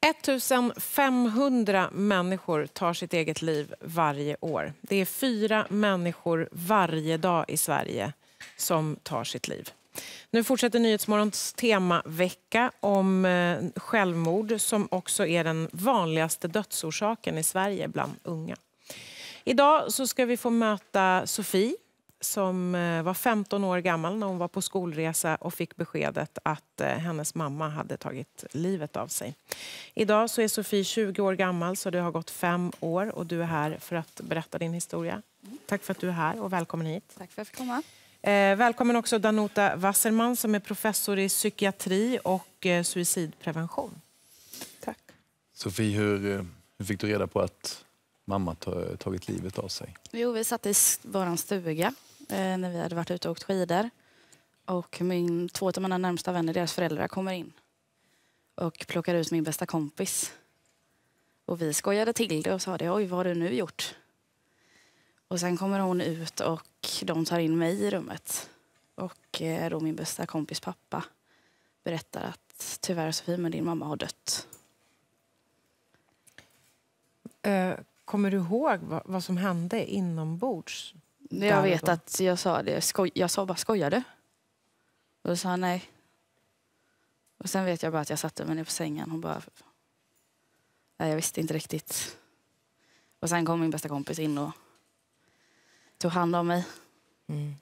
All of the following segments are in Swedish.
1500 människor tar sitt eget liv varje år. Det är fyra människor varje dag i Sverige som tar sitt liv. Nu fortsätter Nyhetsmorgons temavecka om eh, självmord som också är den vanligaste dödsorsaken i Sverige bland unga. Idag så ska vi få möta Sofie som eh, var 15 år gammal när hon var på skolresa och fick beskedet att eh, hennes mamma hade tagit livet av sig. Idag så är Sofie 20 år gammal, så det har gått fem år och du är här för att berätta din historia. Tack för att du är här och välkommen hit. Tack för att jag fick komma. Eh, välkommen också Danuta Wasserman som är professor i psykiatri och suicidprevention. Tack. Sofie, hur, hur fick du reda på att mamma tagit livet av sig? Jo, vi satt i vår stuga Eh, när vi hade varit ute och åkt skidor. Och min, två av mina närmsta vänner, deras föräldrar, kommer in och plockar ut min bästa kompis. Och vi skojade till det och sa det, oj vad har du nu gjort? Och sen kommer hon ut och de tar in mig i rummet. Och eh, då min bästa kompis pappa berättar att tyvärr Sofie, men din mamma har dött. Eh, kommer du ihåg vad som hände inombords men jag vet att jag sa det, skoj, jag sa bara skojade. Och då sa han nej. Och sen vet jag bara att jag satte mig ner på sängen Hon bara... Nej, jag visste inte riktigt. Och sen kom min bästa kompis in och tog hand om mig. Mm.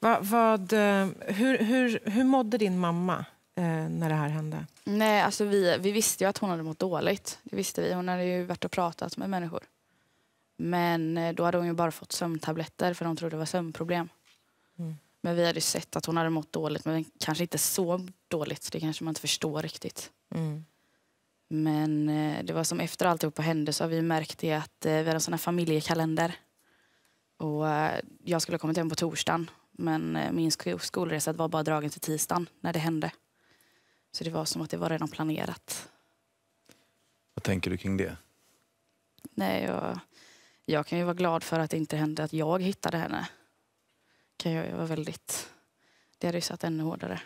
Vad, vad, eh, hur, hur, hur mådde din mamma eh, när det här hände? Nej, alltså vi, vi visste ju att hon hade mått dåligt. Det visste vi. Hon hade ju varit och pratat med människor. Men eh, då hade hon ju bara fått sömntabletter för de trodde det var sömnproblem. Mm. Men vi hade sett att hon hade mått dåligt, men kanske inte så dåligt. Det kanske man inte förstår riktigt. Mm. Men eh, det var som efter alltihopa hände så har vi märkt det att eh, vi hade en sån här familjekalender. Och jag skulle ha kommit hem på torsdagen men min skolresa var bara dragen till tisdagen när det hände. Så det var som att det var redan planerat. Vad tänker du kring det? Nej, jag jag kan ju vara glad för att det inte hände att jag hittade henne. Kan jag vara väldigt... Det hade ju satt ännu hårdare.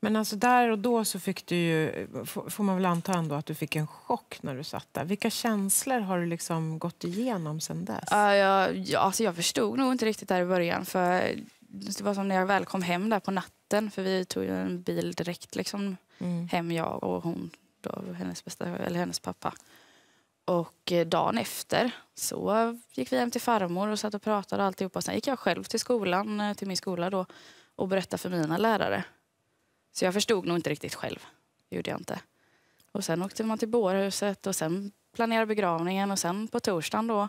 Men alltså där och då så fick du ju, får man väl anta ändå att du fick en chock när du satt där. Vilka känslor har du liksom gått igenom sen dess? Uh, jag, ja, alltså jag förstod nog inte riktigt där i början. För det var som när jag väl kom hem där på natten. För vi tog en bil direkt liksom, mm. hem jag och hon, då, hennes, bästa, eller hennes pappa. Och eh, dagen efter så gick vi hem till farmor och satt och pratade alltihopa. Sen gick jag själv till skolan, eh, till min skola då, och berättade för mina lärare. Så jag förstod nog inte riktigt själv. Det gjorde jag inte. Och sen åkte man till bårhuset och sen planerade begravningen och sen på torsdagen då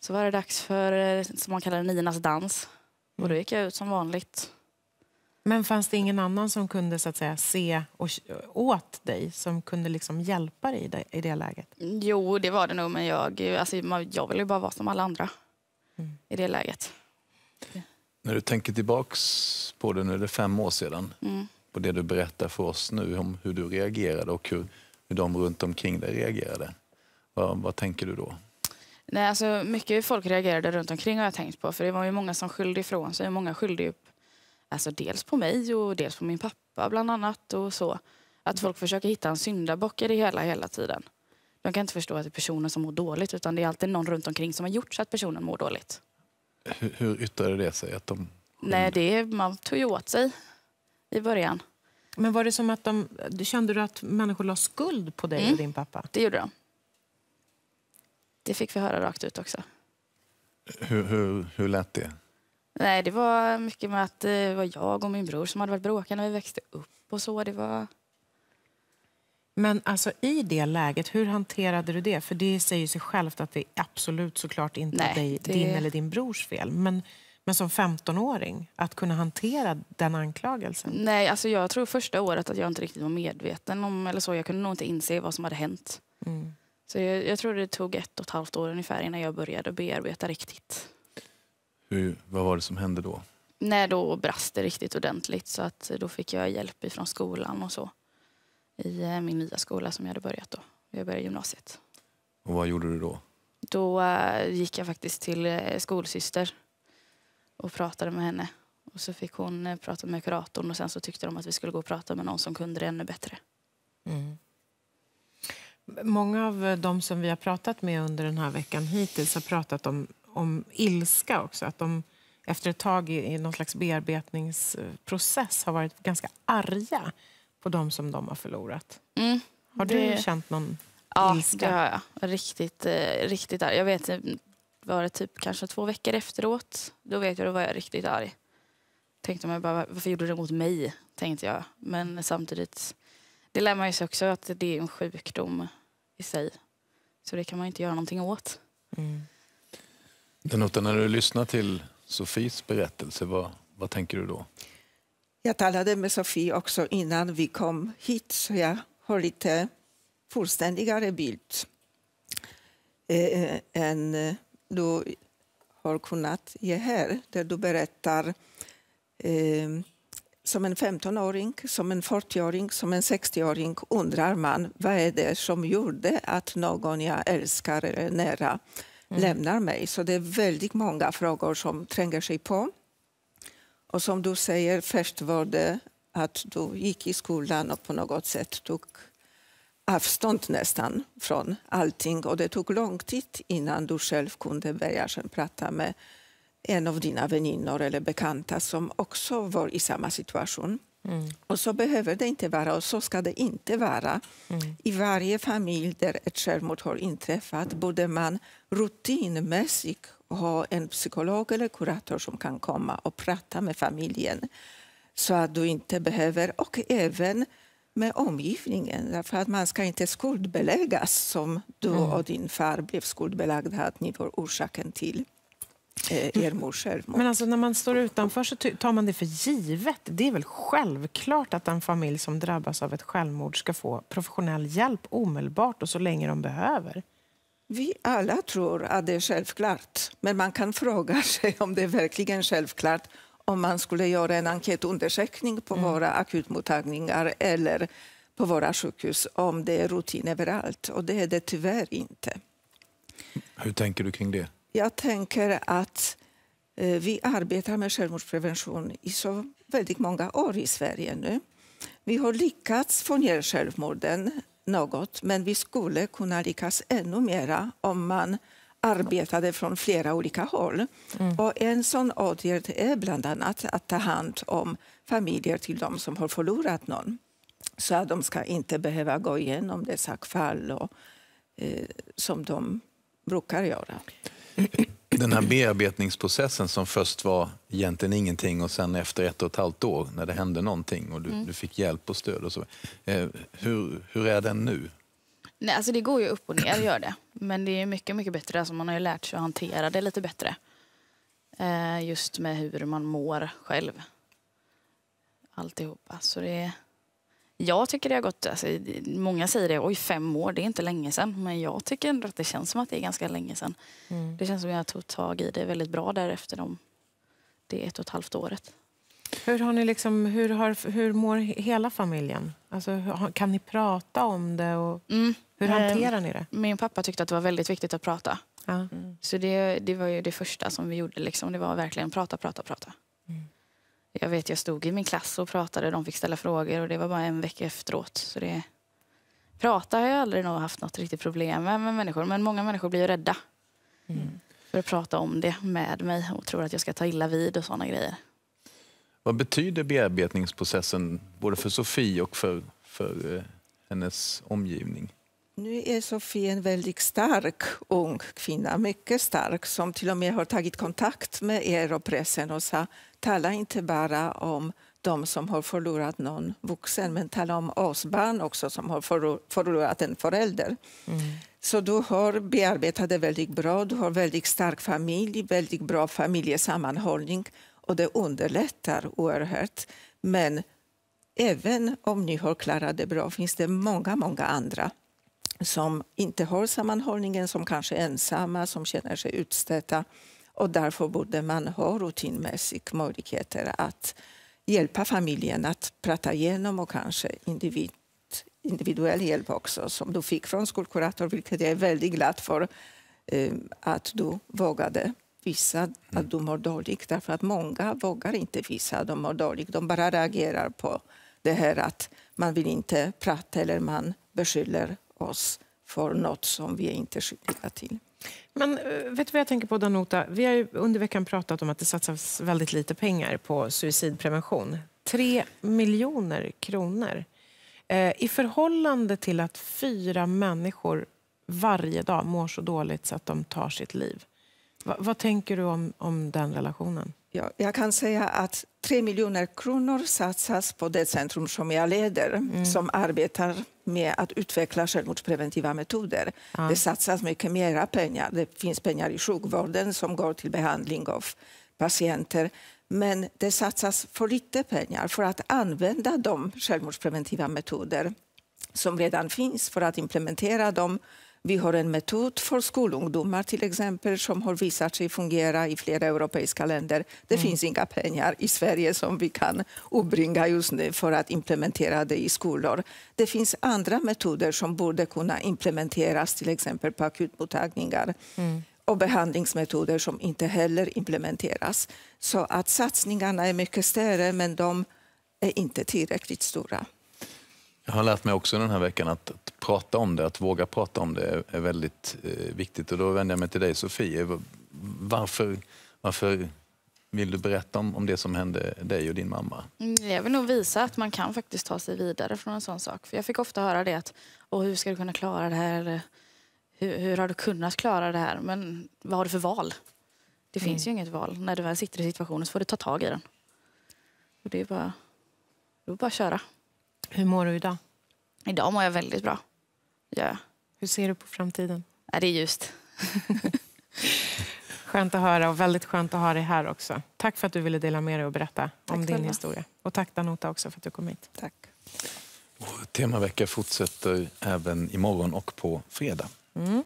så var det dags för, eh, som man kallar det, Ninas dans. Och då mm. gick jag ut som vanligt men fanns det ingen annan som kunde så att säga, se och, åt dig, som kunde liksom hjälpa dig i det, i det läget? Jo, det var det nog, men jag, alltså, jag ville bara vara som alla andra mm. i det läget. När du tänker tillbaka på det, nu är det fem år sedan, mm. på det du berättar för oss nu om hur du reagerade och hur, hur de runt omkring dig reagerade. Vad, vad tänker du då? Nej, alltså, mycket folk reagerade runt omkring har jag tänkt på, för det var ju många som skyllde ifrån sig, många skyllde upp alltså dels på mig och dels på min pappa bland annat och så. Att folk försöker hitta en syndabock i det hela hela tiden. De kan inte förstå att det är personen som mår dåligt utan det är alltid någon runt omkring som har gjort så att personen mår dåligt. Hur, hur yttrade det sig? Att de... Nej, det är, man tog ju åt sig i början. Men var det som att de, kände du att människor la skuld på dig mm. och din pappa? Det gjorde de. Det fick vi höra rakt ut också. Hur, hur, hur lät det? Nej, det var mycket med att eh, det var jag och min bror som hade varit bråkiga när vi växte upp och så. Det var... Men alltså i det läget, hur hanterade du det? För det säger sig självt att det absolut såklart inte Nej, dig, det... din eller din brors fel. Men, men som 15-åring, att kunna hantera den anklagelsen? Nej, alltså jag tror första året att jag inte riktigt var medveten om, eller så, jag kunde nog inte inse vad som hade hänt. Mm. Så jag, jag tror det tog ett och ett halvt år ungefär innan jag började bearbeta riktigt. Hur, vad var det som hände då? Nej, då brast det riktigt ordentligt så att då fick jag hjälp från skolan och så. I eh, min nya skola som jag hade börjat då. Jag började gymnasiet. Och vad gjorde du då? Då eh, gick jag faktiskt till eh, skolsyster och pratade med henne. Och så fick hon prata med kuratorn och sen så tyckte de att vi skulle gå och prata med någon som kunde det ännu bättre. Mm. Många av de som vi har pratat med under den här veckan hittills har pratat om om ilska också. Att de efter ett tag i, i någon slags bearbetningsprocess har varit ganska arga på dem som de har förlorat. Mm, har du det... känt någon ja, ilska? Ja, det har jag. Riktigt, eh, riktigt arg. Jag vet, var det typ kanske två veckor efteråt, då vet jag, då var jag riktigt arg. Tänkte man bara, varför gjorde du det mot mig? Tänkte jag. Men samtidigt, det lär man ju sig också att det är en sjukdom i sig. Så det kan man inte göra någonting åt. Mm. Danuta, när du lyssnar till Sofies berättelse, vad, vad tänker du då? Jag talade med Sofie också innan vi kom hit, så jag har lite fullständigare bild eh, än eh, eh, du har kunnat ge här, där du berättar eh, som en 15-åring, som en 40-åring, som en 60-åring undrar man vad är det som gjorde att någon jag älskar eller nära mm. lämnar mig. Så det är väldigt många frågor som tränger sig på. Och som du säger, först var det att du gick i skolan och på något sätt tog avstånd nästan från allting och det tog lång tid innan du själv kunde börja prata med en av dina väninnor eller bekanta som också var i samma situation. Mm. Och så behöver det inte vara och så ska det inte vara. Mm. I varje familj där ett självmord har inträffat borde man rutinmässigt ha en psykolog eller kurator som kan komma och prata med familjen så att du inte behöver, och även med omgivningen. Därför att man ska inte skuldbeläggas som du mm. och din far blev skuldbelagda att ni var orsaken till. Eh, er mors självmord. Men alltså, när man står utanför så tar man det för givet. Det är väl självklart att en familj som drabbas av ett självmord ska få professionell hjälp omedelbart och så länge de behöver. Vi alla tror att det är självklart, men man kan fråga sig om det är verkligen självklart om man skulle göra en enkätundersökning på mm. våra akutmottagningar eller på våra sjukhus om det är rutin överallt. Och det är det tyvärr inte. Hur tänker du kring det? jag tänker att eh, vi arbetar med självmordsprevention i så väldigt många år i Sverige nu. Vi har lyckats få ner självmorden något, men vi skulle kunna lyckas ännu mera om man arbetade från flera olika håll. Mm. Och en sån åtgärd är bland annat att ta hand om familjer till de som har förlorat någon så att de ska inte behöva gå igenom dessa fall och, eh, som de brukar göra den här bearbetningsprocessen som först var egentligen ingenting och sen efter ett och ett halvt år när det hände någonting och du, mm. du fick hjälp och stöd och så. Eh, hur, hur är den nu? Nej, alltså det går ju upp och ner, gör det. Men det är mycket, mycket bättre. Alltså man har ju lärt sig att hantera det lite bättre. Eh, just med hur man mår själv. Alltihopa. Så det jag tycker det har gått, alltså, många säger det, oj fem år, det är inte länge sedan. Men jag tycker ändå att det känns som att det är ganska länge sedan. Mm. Det känns som att jag tog tag i det väldigt bra därefter de, det ett och ett halvt året. Hur, har ni liksom, hur, har, hur mår hela familjen? Alltså, kan ni prata om det? Och mm. Hur hanterar ehm, ni det? Min pappa tyckte att det var väldigt viktigt att prata. Ja. Så det, det var ju det första som vi gjorde. Liksom. Det var verkligen prata, prata, prata. Mm. Jag vet, jag stod i min klass och pratade, de fick ställa frågor och det var bara en vecka efteråt. Så det... Prata har jag aldrig nog haft något riktigt problem med, med människor, men många människor blir ju rädda. Mm. För att prata om det med mig och tror att jag ska ta illa vid och sådana grejer. Vad betyder bearbetningsprocessen både för Sofie och för, för eh, hennes omgivning? Nu är Sofie en väldigt stark ung kvinna, mycket stark, som till och med har tagit kontakt med er och pressen och sa tala inte bara om de som har förlorat någon vuxen, men tala om oss barn också som har förlorat en förälder. Mm. Så du har bearbetat det väldigt bra, du har väldigt stark familj, väldigt bra familjesammanhållning och det underlättar oerhört. Men även om ni har klarat det bra finns det många, många andra som inte har sammanhållningen, som kanske är ensamma, som känner sig utstötta. Och därför borde man ha rutinmässiga möjligheter att hjälpa familjen att prata igenom och kanske individ, individuell hjälp också, som du fick från skolkurator, vilket jag är väldigt glad för eh, att du vågade visa att mm. du mår dåligt. Därför att många vågar inte visa att de mår dåligt. De bara reagerar på det här att man vill inte prata eller man beskyller oss för nåt som vi är inte är skyldiga till. Men eh, vet du vad jag tänker på Danuta? Vi har under veckan pratat om att det satsas väldigt lite pengar på suicidprevention. Tre miljoner kronor. Eh, I förhållande till att fyra människor varje dag mår så dåligt så att de tar sitt liv. Va, vad tänker du om, om den relationen? Ja, jag kan säga att 3 miljoner kronor satsas på det centrum som jag leder mm. som arbetar med att utveckla självmordspreventiva metoder. Ja. Det satsas mycket mer pengar. Det finns pengar i sjukvården som går till behandling av patienter. Men det satsas för lite pengar för att använda de självmordspreventiva metoder som redan finns, för att implementera dem vi har en metod för skolungdomar till exempel som har visat sig fungera i flera europeiska länder. Det mm. finns inga pengar i Sverige som vi kan uppbringa just nu för att implementera det i skolor. Det finns andra metoder som borde kunna implementeras till exempel på akutmottagningar. Mm och behandlingsmetoder som inte heller implementeras. Så att satsningarna är mycket större, men de är inte tillräckligt stora. Jag har lärt mig också den här veckan att, att prata om det, att våga prata om det är, är väldigt eh, viktigt. Och då vänder jag mig till dig Sofie. Varför, varför vill du berätta om, om det som hände dig och din mamma? Mm, jag vill nog visa att man kan faktiskt ta sig vidare från en sån sak. För Jag fick ofta höra det att hur ska du kunna klara det här? Eller, hur, hur har du kunnat klara det här? Men vad har du för val? Det mm. finns mm. ju inget val. När du väl sitter i situationen så får du ta tag i den. Och det är bara, det är bara att köra. Hur mår du idag? Idag mår jag väldigt bra. Ja. Hur ser du på framtiden? Ja, det är ljust. skönt att höra och väldigt skönt att ha dig här också. Tack för att du ville dela med dig och berätta tack om din historia. Och tack Danuta också för att du kom hit. Tack. temavecka fortsätter även imorgon och på fredag. Mm.